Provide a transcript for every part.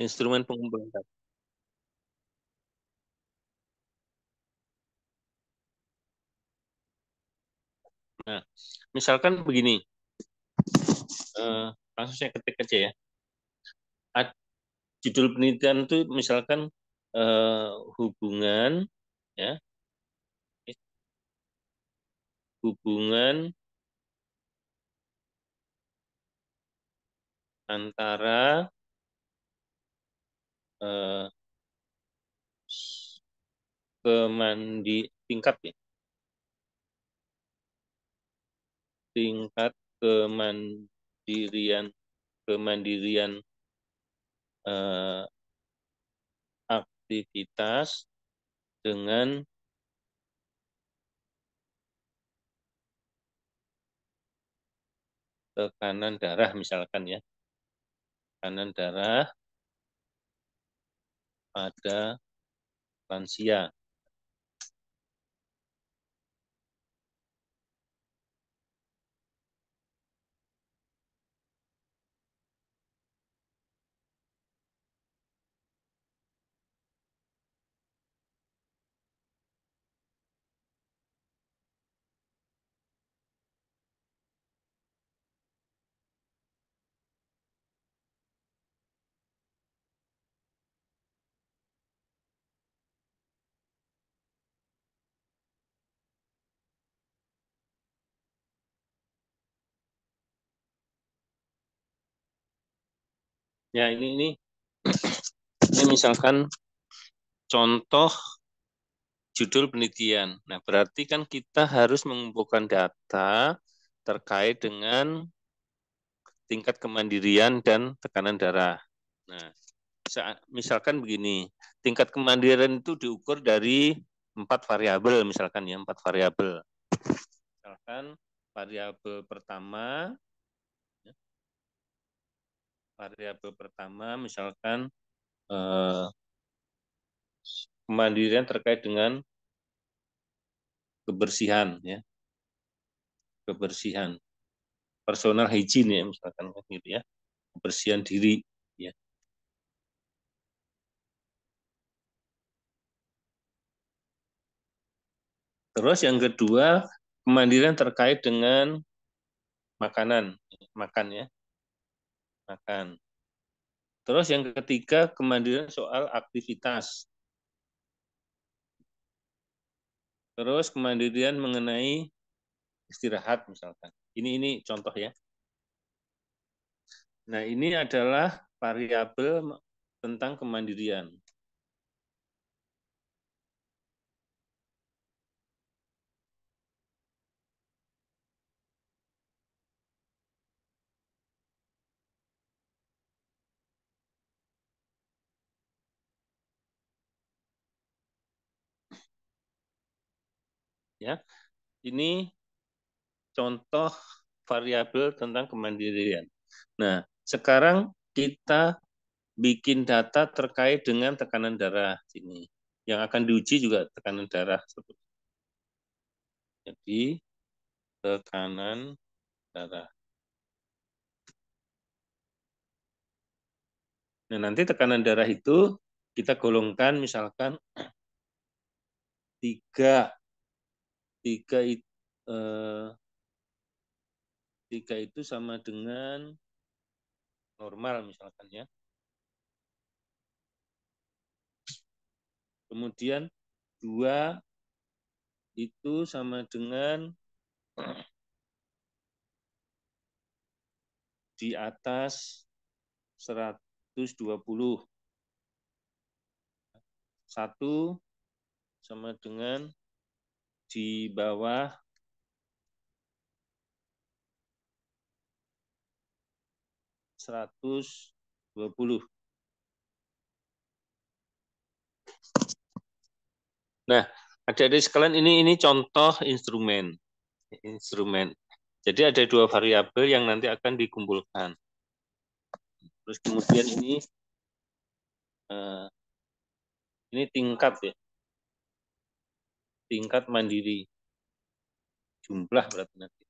Instrumen pengumpulan. data. Nah, misalkan begini, eh, langsung saya ketik aja ya. At, judul penelitian itu misalkan eh, hubungan, ya, hubungan antara kemandi eh, tingkat ya tingkat kemandirian kemandirian eh, aktivitas dengan tekanan darah misalkan ya tekanan darah pada lansia ya ini ini ini misalkan contoh judul penelitian. Nah, berarti kan kita harus mengumpulkan data terkait dengan tingkat kemandirian dan tekanan darah. Nah, misalkan begini, tingkat kemandirian itu diukur dari empat variabel misalkan ya, empat variabel. Misalkan variabel pertama variabel pertama misalkan eh, kemandirian terkait dengan kebersihan ya kebersihan personal hygiene ya misalkan gitu ya kebersihan diri ya terus yang kedua kemandirian terkait dengan makanan makan ya dilaksanakan. Terus yang ketiga, kemandirian soal aktivitas. Terus kemandirian mengenai istirahat misalkan. Ini ini contoh ya. Nah, ini adalah variabel tentang kemandirian. ya. Ini contoh variabel tentang kemandirian. Nah, sekarang kita bikin data terkait dengan tekanan darah ini. Yang akan diuji juga tekanan darah. Jadi, tekanan darah. Nah, nanti tekanan darah itu kita golongkan misalkan tiga tiga eh, tiga itu sama dengan normal misalkan ya. Kemudian dua itu sama dengan di atas 120. Satu sama dengan di bawah seratus dua puluh. Nah, ada di sekalian ini ini contoh instrumen instrumen. Jadi ada dua variabel yang nanti akan dikumpulkan. Terus kemudian ini eh, ini tingkat ya tingkat mandiri. Jumlah berarti nanti.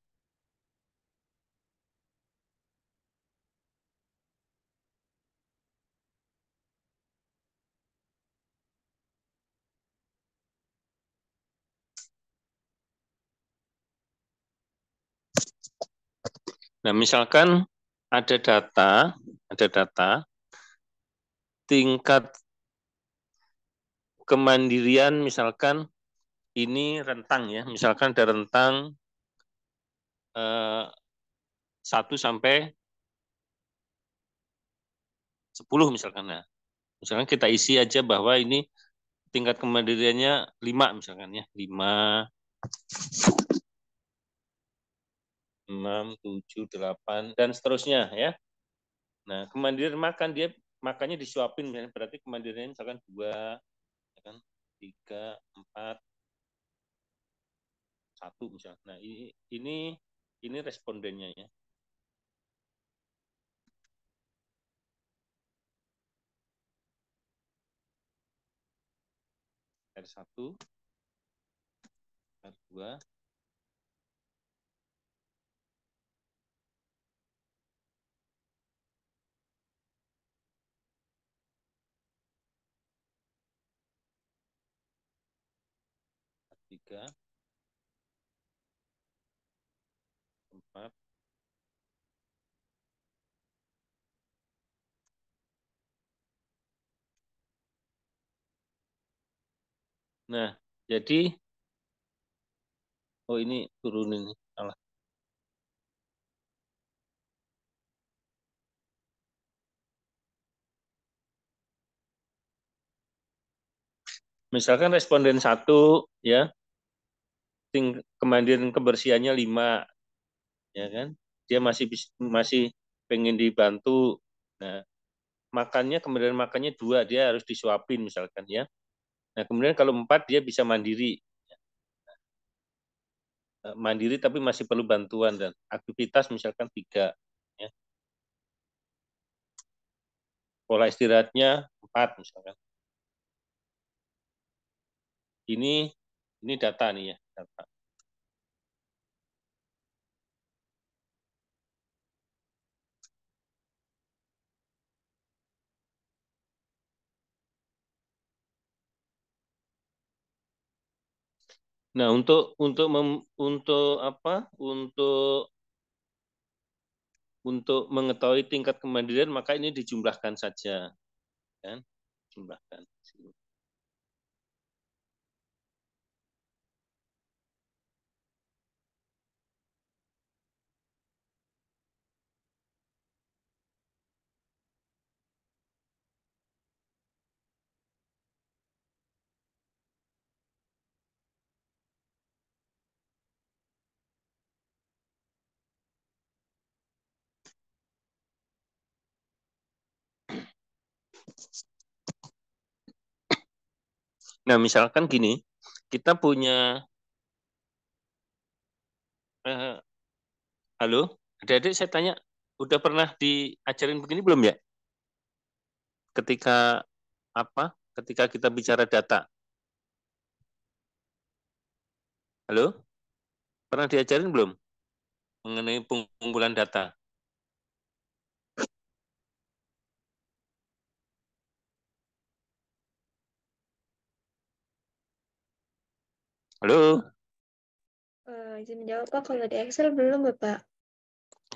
Nah, misalkan ada data, ada data tingkat kemandirian misalkan ini rentang ya, misalkan ada rentang eh, 1 sampai 10 misalkan. ya. misalkan kita isi aja bahwa ini tingkat kemandiriannya 5 misalkan ya. 5 6 7 8 dan seterusnya ya. Nah, kemandirian makan dia makannya disuapin misalnya berarti kemandiriannya misalkan 2 kan 3 4 satu misalnya. Nah ini ini ini respondennya ya. R1, R2, R3, Nah, jadi oh ini turunin salah. Misalkan responden satu ya ting kemandirian kebersihannya lima ya kan dia masih masih pengen dibantu nah makannya kemudian makannya dua dia harus disuapin misalkan ya Nah, kemudian kalau empat dia bisa mandiri. Eh, mandiri tapi masih perlu bantuan dan aktivitas misalkan tiga. Ya. Pola istirahatnya empat misalkan. Ini ini data nih ya, data. Nah, untuk untuk mem, untuk apa? Untuk untuk mengetahui tingkat kemandirian maka ini dijumlahkan saja. Kan? Jumlahkan. Nah, misalkan gini, kita punya uh, halo, adik-adik saya tanya, udah pernah diajarin begini belum ya? Ketika apa? Ketika kita bicara data. Halo? Pernah diajarin belum mengenai pengumpulan data? Halo. Uh, izin menjawab Pak, kalau di Excel belum Bapak? Ya,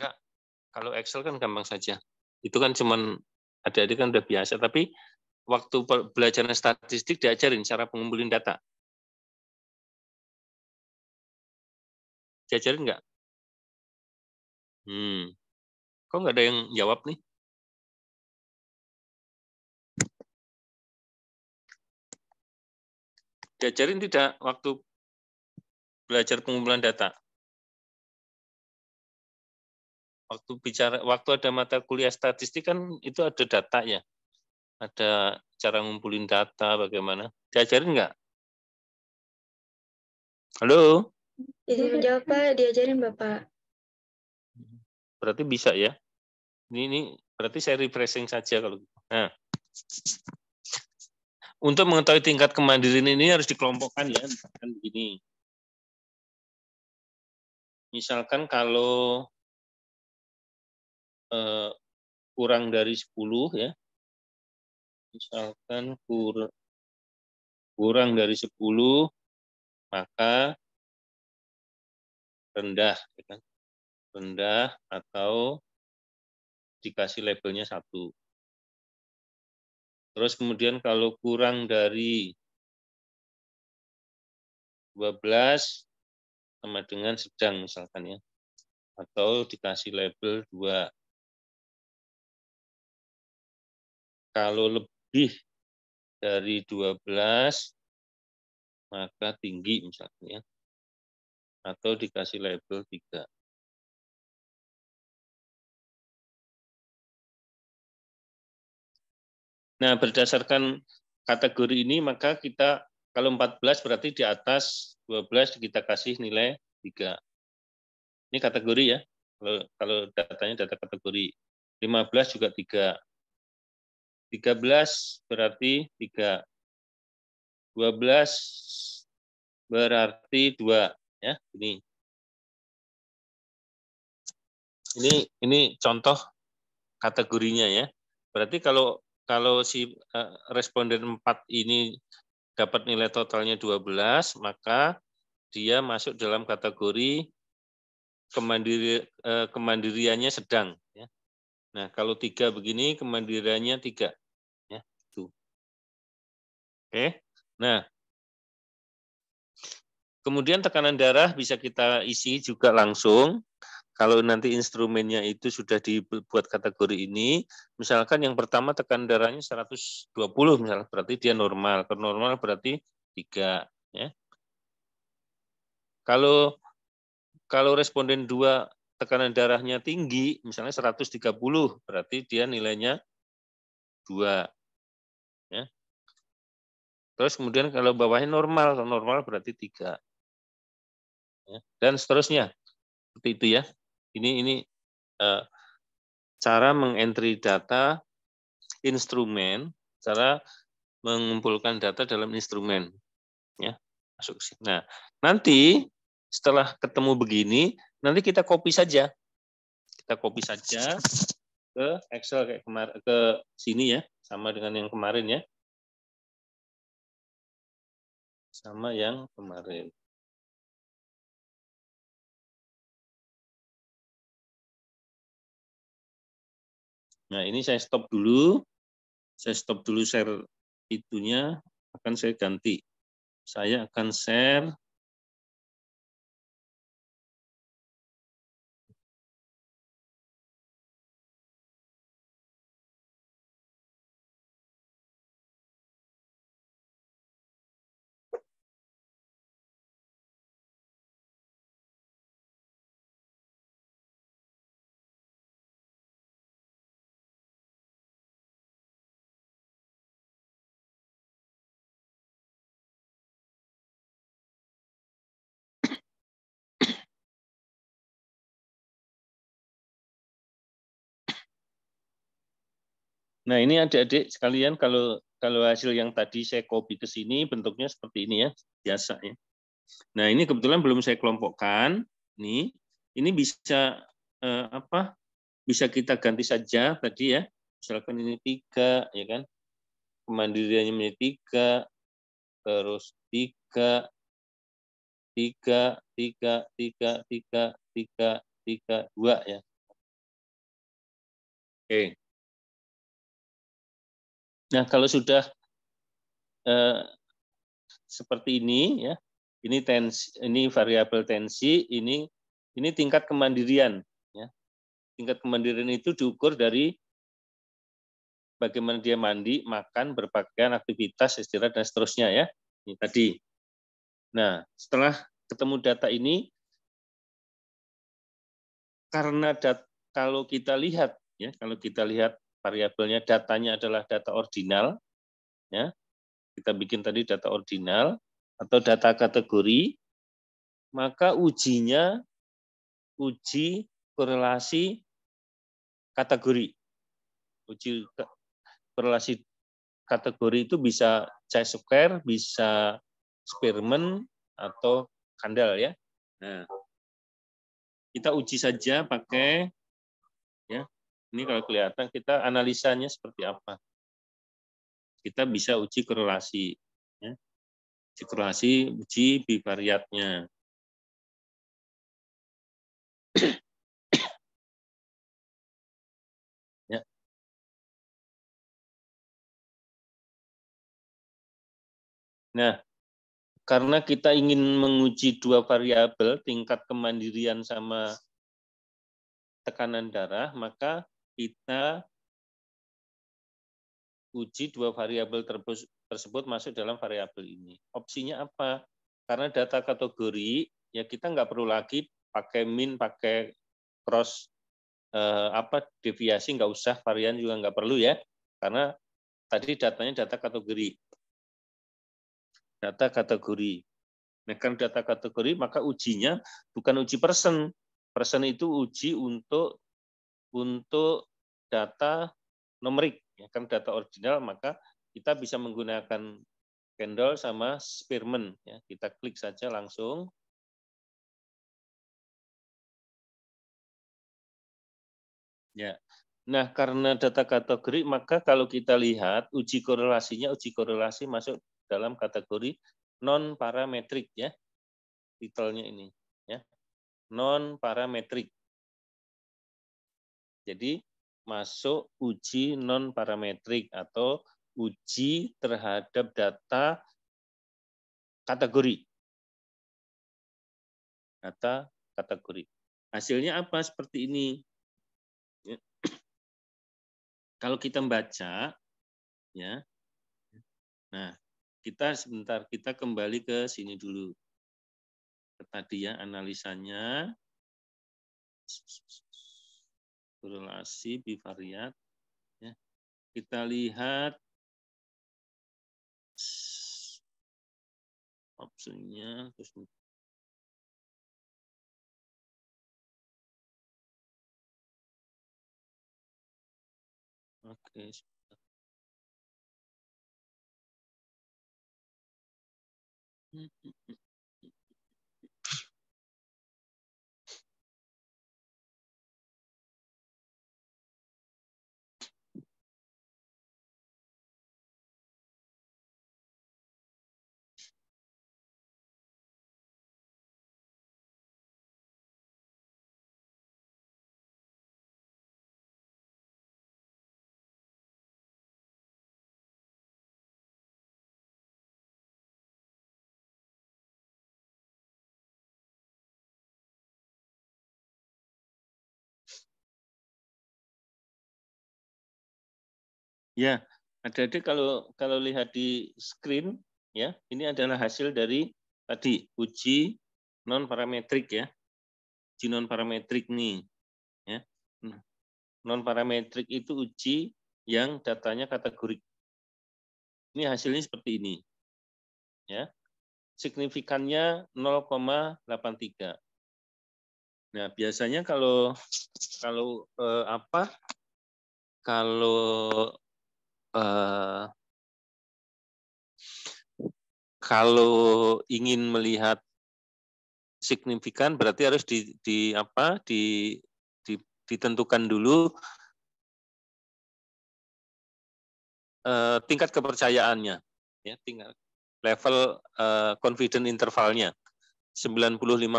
enggak. Kalau Excel kan gampang saja. Itu kan cuman ada adik kan udah biasa, tapi waktu belajar statistik diajarin cara pengumpulin data. Diajarin enggak? Hmm. Kok enggak ada yang jawab nih? Diajarin tidak waktu belajar pengumpulan data. Waktu bicara waktu ada mata kuliah statistik kan itu ada data ya. Ada cara ngumpulin data bagaimana? Diajarin nggak? Halo? Ini menjawab Pak, diajarin Bapak. Berarti bisa ya? Ini, ini berarti saya refreshing saja kalau gitu. Nah. Untuk mengetahui tingkat kemandirian ini harus dikelompokkan ya, kan begini misalkan kalau eh, kurang dari 10 ya, misalkan kur, kurang dari 10, maka rendah, ya kan? rendah atau dikasih labelnya satu. Terus kemudian kalau kurang dari 12 sama dengan sedang misalkan ya. Atau dikasih label 2. Kalau lebih dari 12 maka tinggi misalkan ya. Atau dikasih label 3. Nah, berdasarkan kategori ini maka kita kalau 14 berarti di atas 12 kita kasih nilai 3. Ini kategori ya. Kalau, kalau datanya data kategori. 15 juga 3. 13 berarti 3. 12 berarti 2 ya. Ini. Ini ini contoh kategorinya ya. Berarti kalau kalau si eh, responden 4 ini dapat nilai totalnya 12, maka dia masuk dalam kategori kemandiri, eh, kemandiriannya sedang. Ya. Nah, kalau tiga begini, kemandiriannya tiga. Ya, itu. Oke. Nah, kemudian tekanan darah bisa kita isi juga langsung. Kalau nanti instrumennya itu sudah dibuat kategori ini, misalkan yang pertama tekan darahnya 120 misalnya, berarti dia normal. Kalau normal berarti 3 ya. Kalau kalau responden 2 tekanan darahnya tinggi, misalnya 130, berarti dia nilainya 2. Ya. Terus kemudian kalau bawahnya normal, normal berarti 3. Ya. Dan seterusnya. Seperti itu ya. Ini ini uh, cara mengentry data instrumen, cara mengumpulkan data dalam instrumen. Ya, masuk sini. Nah, nanti setelah ketemu begini, nanti kita copy saja. Kita copy saja ke Excel kayak kemar ke sini ya, sama dengan yang kemarin ya. Sama yang kemarin. Nah, ini saya stop dulu. Saya stop dulu share itunya, akan saya ganti. Saya akan share Nah, ini adik-adik sekalian kalau kalau hasil yang tadi saya copy ke sini bentuknya seperti ini ya, biasa ya. Nah, ini kebetulan belum saya kelompokkan. Nih, ini bisa eh, apa? Bisa kita ganti saja tadi ya. Misalkan ini tiga, ya kan? Kemandiriannya menjadi tiga, terus tiga, tiga, tiga, tiga, tiga, tiga, tiga, dua ya. Oke. Okay. Nah, kalau sudah eh, seperti ini ya, ini tensi, ini variabel tensi, ini ini tingkat kemandirian ya. Tingkat kemandirian itu diukur dari bagaimana dia mandi, makan, berpakaian, aktivitas, istirahat dan seterusnya ya. Ini tadi. Nah, setelah ketemu data ini karena dat, kalau kita lihat ya, kalau kita lihat variabelnya datanya adalah data ordinal ya kita bikin tadi data ordinal atau data kategori maka ujinya uji korelasi kategori uji korelasi kategori itu bisa chi square bisa Spearman atau kandel ya nah kita uji saja pakai ya ini kalau kelihatan kita analisanya seperti apa. Kita bisa uji korelasi. Ya. Uji korelasi, uji bivariatnya. ya. Nah, karena kita ingin menguji dua variabel tingkat kemandirian sama tekanan darah, maka kita uji dua variabel tersebut masuk dalam variabel ini. Opsinya apa? Karena data kategori ya kita nggak perlu lagi pakai min, pakai cross eh, apa deviasi nggak usah, varian juga nggak perlu ya, karena tadi datanya data kategori. Data kategori. Nah, karena data kategori, maka ujinya bukan uji persen. Persen itu uji untuk untuk data numerik, ya kan data original, maka kita bisa menggunakan candle sama spearman. Ya. Kita klik saja langsung. Ya. Nah, karena data kategori, maka kalau kita lihat uji korelasinya, uji korelasi masuk dalam kategori non parametrik ya. Titelnya ini ya. Non parametrik. Jadi masuk uji non parametrik atau uji terhadap data kategori. Data kategori. Hasilnya apa seperti ini? Kalau kita membaca, ya, nah kita sebentar kita kembali ke sini dulu. Tadi ya analisanya korelasi bivariat. Ya. Kita lihat opsinya terus Oke, Okay. Ya, ada-ada kalau kalau lihat di screen ya, ini adalah hasil dari tadi uji non parametrik ya. Uji non parametrik nih. Ya. Nah, non parametrik itu uji yang datanya kategori Ini hasilnya seperti ini. Ya. Signifikannya 0,83. Nah, biasanya kalau kalau eh, apa? Kalau Eh, kalau ingin melihat signifikan berarti harus di, di apa di, di ditentukan dulu uh, tingkat kepercayaannya ya tingkat level uh, confident intervalnya 95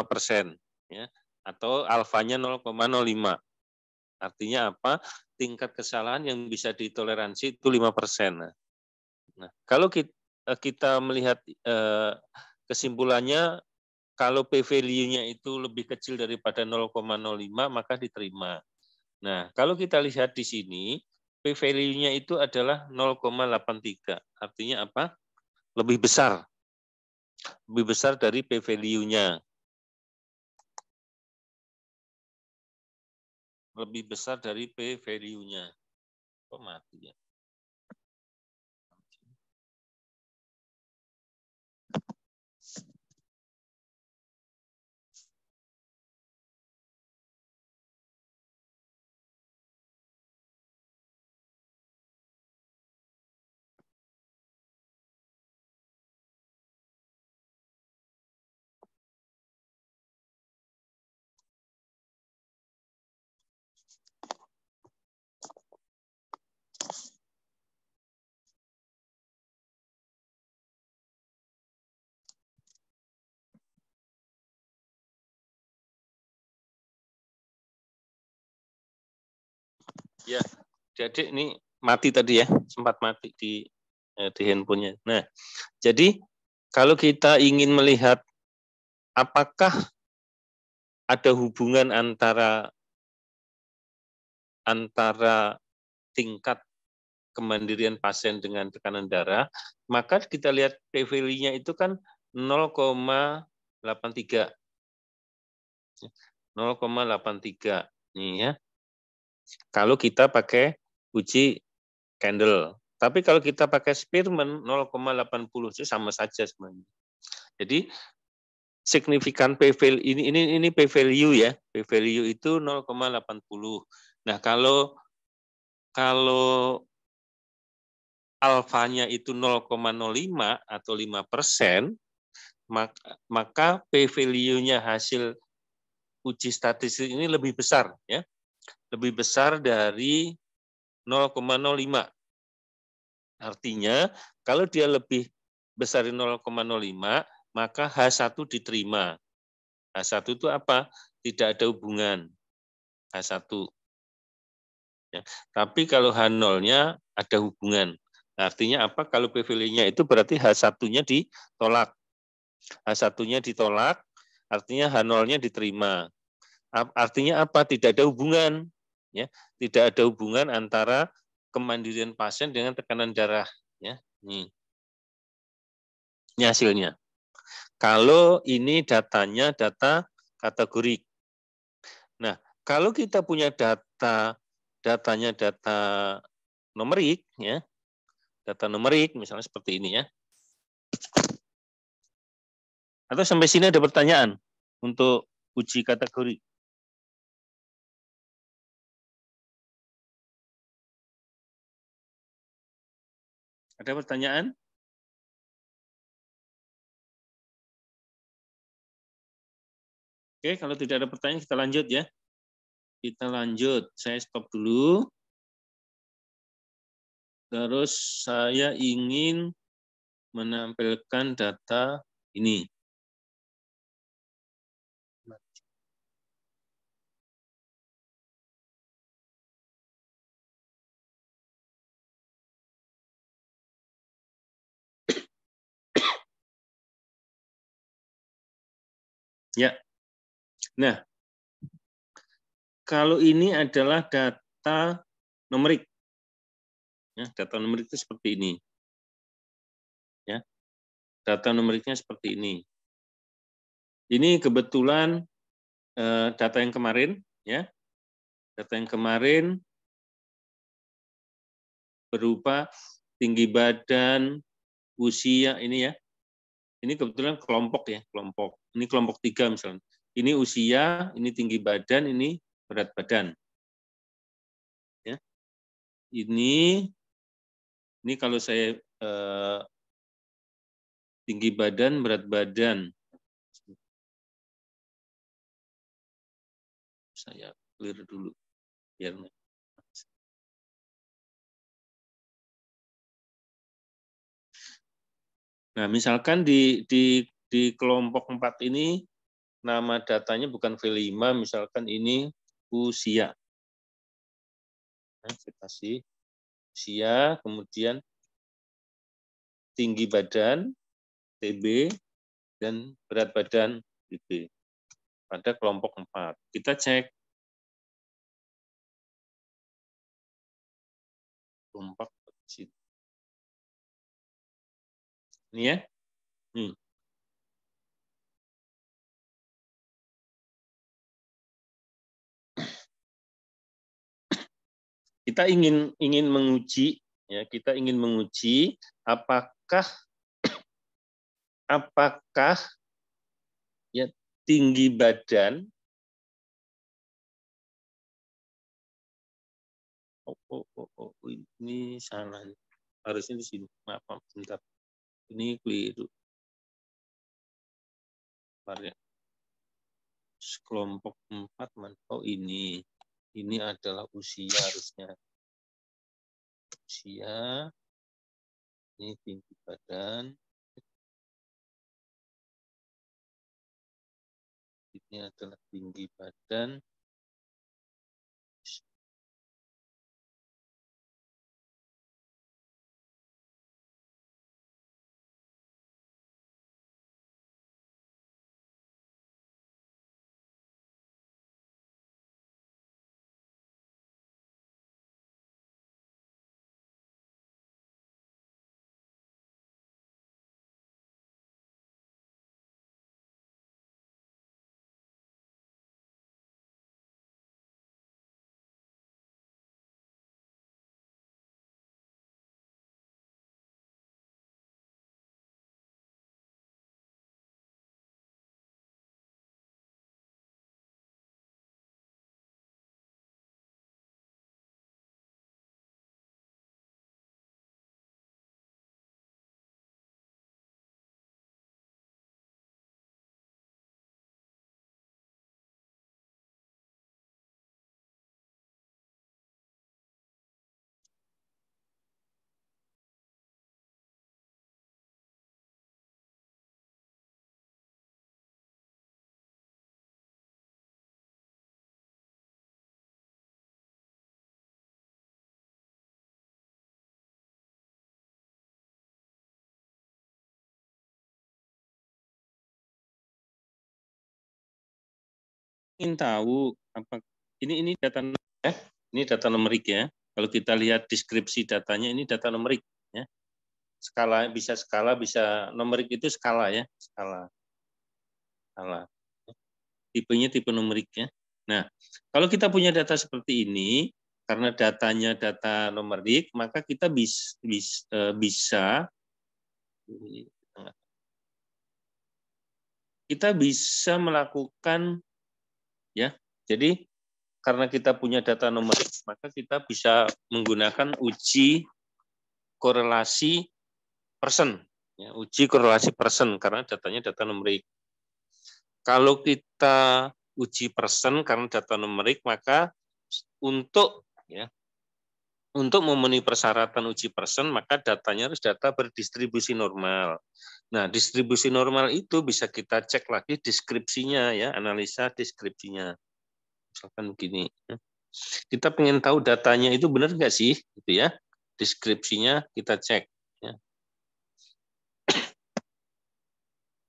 persen ya atau alfanya 0,05 artinya apa tingkat kesalahan yang bisa ditoleransi itu 5 persen. Nah, nah kalau kita, eh, kita melihat eh, kesimpulannya, kalau P value-nya itu lebih kecil daripada 0,05 maka diterima. Nah, kalau kita lihat di sini, P value-nya itu adalah 0,83. Artinya apa? Lebih besar. Lebih besar dari P value-nya. lebih besar dari P value-nya. Kok mati ya? Ya, jadi ini mati tadi ya, sempat mati di eh, di handphonenya. Nah, jadi kalau kita ingin melihat apakah ada hubungan antara antara tingkat kemandirian pasien dengan tekanan darah, maka kita lihat PV-nya itu kan 0,83. 0,83 nih ya. Kalau kita pakai uji candle. Tapi kalau kita pakai Spearman 0,80 itu sama saja sebenarnya. Jadi signifikan P value ini ini ini P value ya. P value itu 0,80. Nah, kalau kalau alfanya itu 0,05 atau 5 persen, maka, maka P value-nya hasil uji statistik ini lebih besar ya lebih besar dari 0,05. Artinya, kalau dia lebih besar dari 0,05, maka H1 diterima. H1 itu apa? Tidak ada hubungan. H1. Ya. Tapi kalau H0-nya ada hubungan. artinya apa? Kalau PVL-nya itu berarti H1-nya ditolak. H1-nya ditolak, artinya H0-nya diterima. Artinya apa? Tidak ada hubungan, ya. Tidak ada hubungan antara kemandirian pasien dengan tekanan darah, ya. Ini, ini hasilnya. Kalau ini datanya data kategori Nah, kalau kita punya data datanya data numerik, ya, data numerik misalnya seperti ini ya. Atau sampai sini ada pertanyaan untuk uji kategori? Ada pertanyaan? Oke, kalau tidak ada pertanyaan kita lanjut ya. Kita lanjut. Saya stop dulu. Terus saya ingin menampilkan data ini. Ya. Nah, kalau ini adalah data numerik. Ya, data numerik itu seperti ini. Ya. Data numeriknya seperti ini. Ini kebetulan eh, data yang kemarin ya. Data yang kemarin berupa tinggi badan, usia ini ya. Ini kebetulan kelompok ya, kelompok ini kelompok tiga misalnya. Ini usia, ini tinggi badan, ini berat badan. Ya. Ini ini kalau saya eh, tinggi badan, berat badan. Saya clear dulu biar Nah, misalkan di di di kelompok 4 ini nama datanya bukan V5, misalkan ini usia. Nah, kita kasih usia, kemudian tinggi badan, TB, dan berat badan, TB. Pada kelompok 4. Kita cek. Kelompok Ini ya. Hmm. kita ingin ingin menguji ya kita ingin menguji apakah apakah ya tinggi badan oh, oh, oh, oh ini salah harusnya di sini maaf, maaf bentar ini keliru ya. sekelompok kelompok empat man oh ini ini adalah usia harusnya. Usia, ini tinggi badan, ini adalah tinggi badan, ingin tahu apa ini ini data ya, ini data numerik ya. Kalau kita lihat deskripsi datanya ini data numerik ya. Skala bisa skala bisa numerik itu skala ya, skala. Skala. Tipenya tipe numerik ya. Nah, kalau kita punya data seperti ini karena datanya data numerik, maka kita bis, bis, e, bisa kita bisa melakukan ya. Jadi karena kita punya data nomor, maka kita bisa menggunakan uji korelasi persen, ya, uji korelasi persen karena datanya data numerik. Kalau kita uji persen karena data numerik, maka untuk ya untuk memenuhi persyaratan uji person, maka datanya harus data berdistribusi normal. Nah, distribusi normal itu bisa kita cek lagi deskripsinya ya, analisa deskripsinya. Misalkan begini. Ya. Kita pengen tahu datanya itu benar nggak sih, gitu ya. Deskripsinya kita cek. Ya.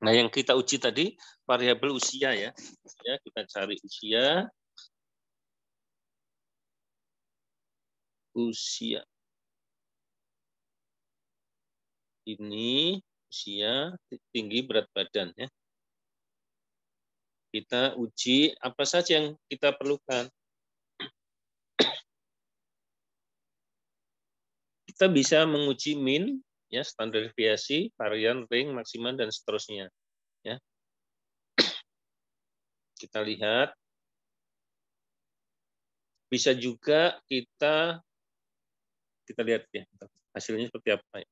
Nah, yang kita uji tadi variabel usia ya. ya. Kita cari usia, usia. Ini usia tinggi berat badan ya. Kita uji apa saja yang kita perlukan. Kita bisa menguji min ya standar deviasi, varian, ring, maksimal dan seterusnya ya. Kita lihat bisa juga kita kita lihat ya hasilnya seperti apa. Ya.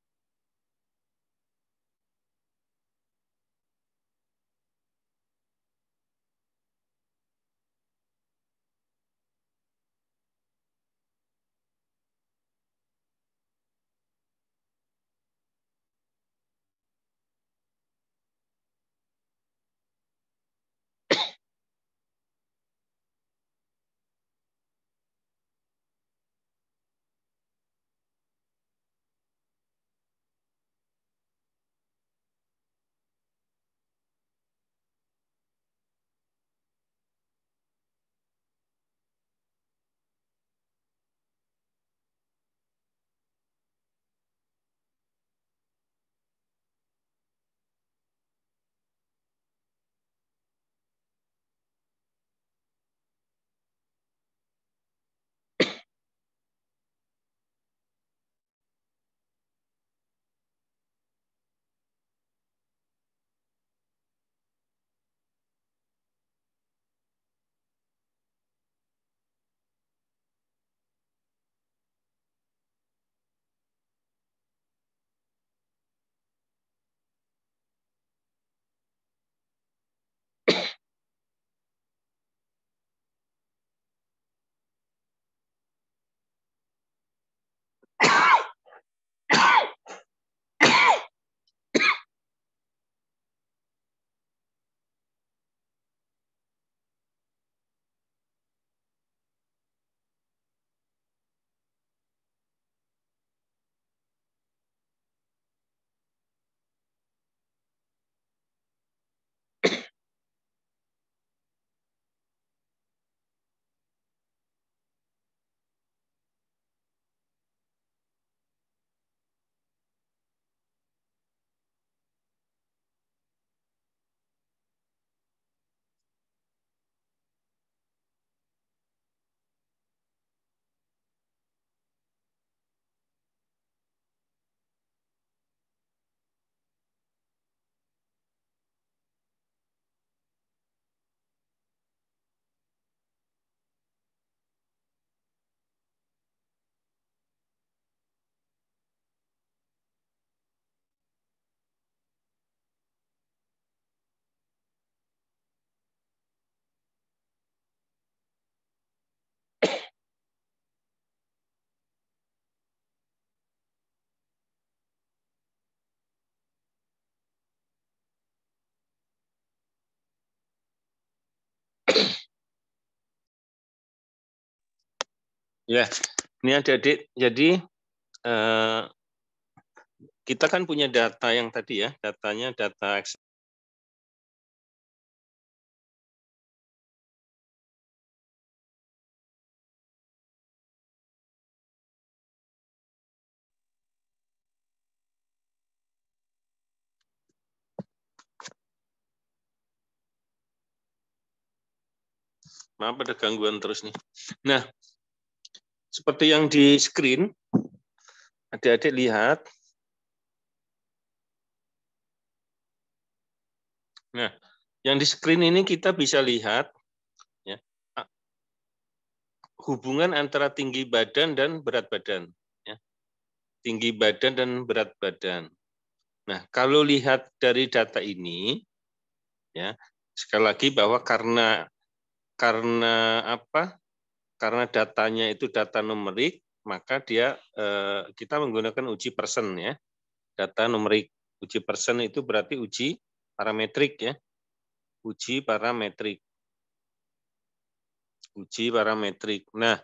Ya, ini ada adik-adik. jadi eh, kita kan punya data yang tadi ya, datanya data Excel. Maaf ada gangguan terus nih. Nah, seperti yang di screen, adik-adik lihat. Nah, yang di screen ini kita bisa lihat ya, hubungan antara tinggi badan dan berat badan. Ya. Tinggi badan dan berat badan. Nah, kalau lihat dari data ini, ya sekali lagi bahwa karena karena apa karena datanya itu data numerik, maka dia eh, kita menggunakan uji persen ya. Data numerik uji persen itu berarti uji parametrik ya. Uji parametrik. Uji parametrik. Nah,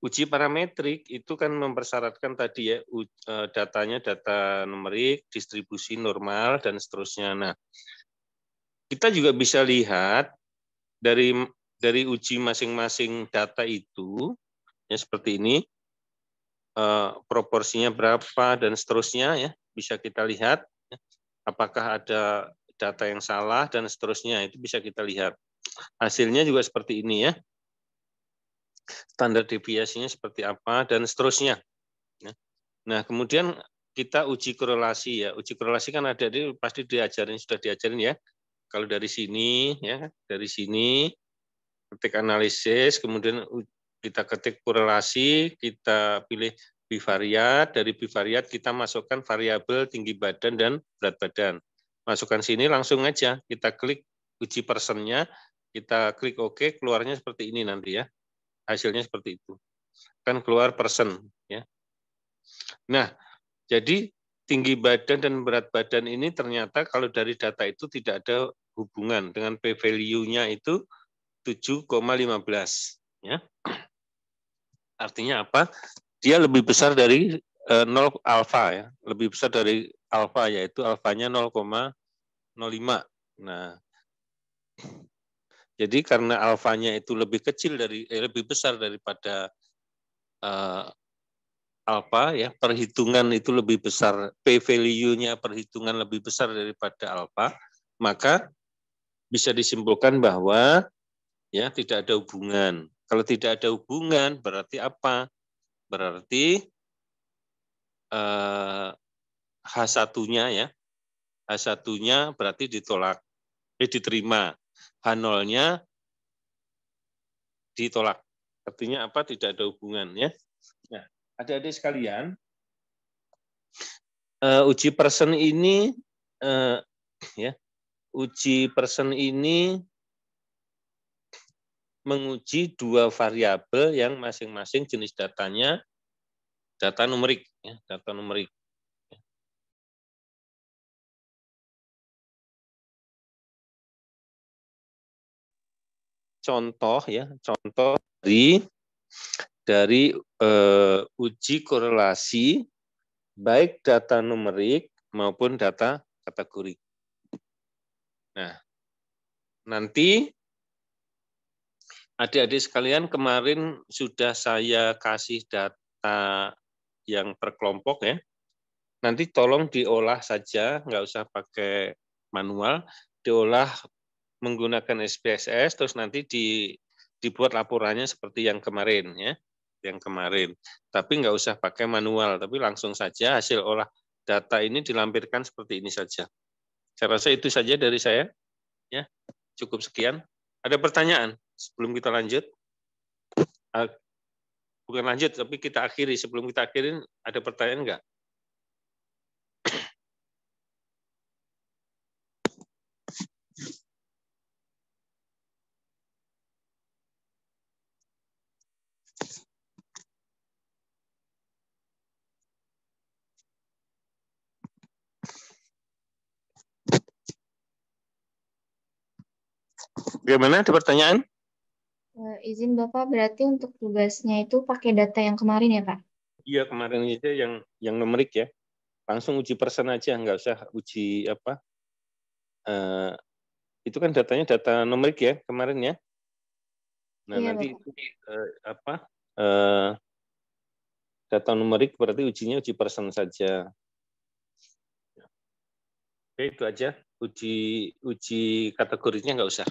uji parametrik itu kan mempersyaratkan tadi ya eh, datanya data numerik, distribusi normal dan seterusnya. Nah, kita juga bisa lihat dari dari uji masing-masing data itu ya seperti ini eh, proporsinya berapa dan seterusnya ya bisa kita lihat ya. apakah ada data yang salah dan seterusnya itu bisa kita lihat hasilnya juga seperti ini ya standar deviasinya seperti apa dan seterusnya ya. nah kemudian kita uji korelasi ya uji korelasi kan ada di pasti diajarin sudah diajarin ya kalau dari sini ya dari sini ketik analisis, kemudian kita ketik korelasi, kita pilih bivariat, dari bivariat kita masukkan variabel tinggi badan dan berat badan. Masukkan sini langsung aja, kita klik uji persennya, kita klik OK, keluarnya seperti ini nanti ya. Hasilnya seperti itu. Kan keluar persen. Ya. Nah, jadi tinggi badan dan berat badan ini ternyata kalau dari data itu tidak ada hubungan dengan p value-nya itu 7,15 ya. Artinya apa? Dia lebih besar dari 0 eh, alfa ya, lebih besar dari alfa yaitu alfanya 0,05. Nah, jadi karena alfanya itu lebih kecil dari eh, lebih besar daripada uh, alfa ya perhitungan itu lebih besar p value-nya perhitungan lebih besar daripada alfa maka bisa disimpulkan bahwa Ya, tidak ada hubungan. Kalau tidak ada hubungan, berarti apa? Berarti eh, h satunya ya. h satunya berarti ditolak. Eh, diterima. H0-nya ditolak. Artinya apa? Tidak ada hubungan ya. Nah, ada adik sekalian, eh, uji person ini eh, ya uji person ini menguji dua variabel yang masing-masing jenis datanya data numerik, ya, data numerik. Contoh ya, contoh dari dari uh, uji korelasi baik data numerik maupun data kategori. Nah, nanti Adik-adik sekalian, kemarin sudah saya kasih data yang terkelompok ya. Nanti tolong diolah saja, nggak usah pakai manual, diolah menggunakan SPSS, terus nanti di, dibuat laporannya seperti yang kemarin ya, yang kemarin. Tapi nggak usah pakai manual, tapi langsung saja hasil olah data ini dilampirkan seperti ini saja. Saya rasa itu saja dari saya. Ya, cukup sekian. Ada pertanyaan? sebelum kita lanjut, eh, bukan lanjut, tapi kita akhiri. Sebelum kita akhirin, ada pertanyaan enggak? Bagaimana? Ada pertanyaan? Eh, izin Bapak, berarti untuk tugasnya itu pakai data yang kemarin ya Pak? Iya, kemarin aja yang yang numerik ya. Langsung uji persen aja, nggak usah uji apa. Uh, itu kan datanya data numerik ya kemarin ya. Nah iya, nanti Bapak. uh, apa uh, data numerik berarti ujinya uji persen saja. Oke, itu aja. Uji uji kategorinya nggak usah.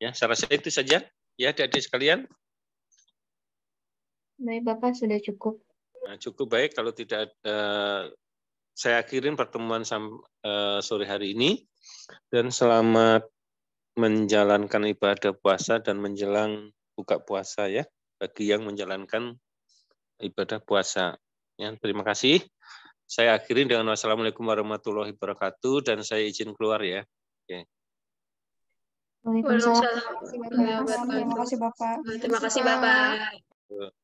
Ya, saya rasa itu saja. Ya, adik sekalian. Baik, Bapak sudah cukup. Nah, cukup baik kalau tidak ada saya akhirin pertemuan eh, sore hari ini dan selamat menjalankan ibadah puasa dan menjelang buka puasa ya bagi yang menjalankan ibadah puasa. Ya, terima kasih. Saya akhiri dengan wassalamualaikum warahmatullahi wabarakatuh dan saya izin keluar ya. Oke. Waalaikumsalam. Terima kasih Bapak. Terima kasih Bapak. Terima kasih Bapak.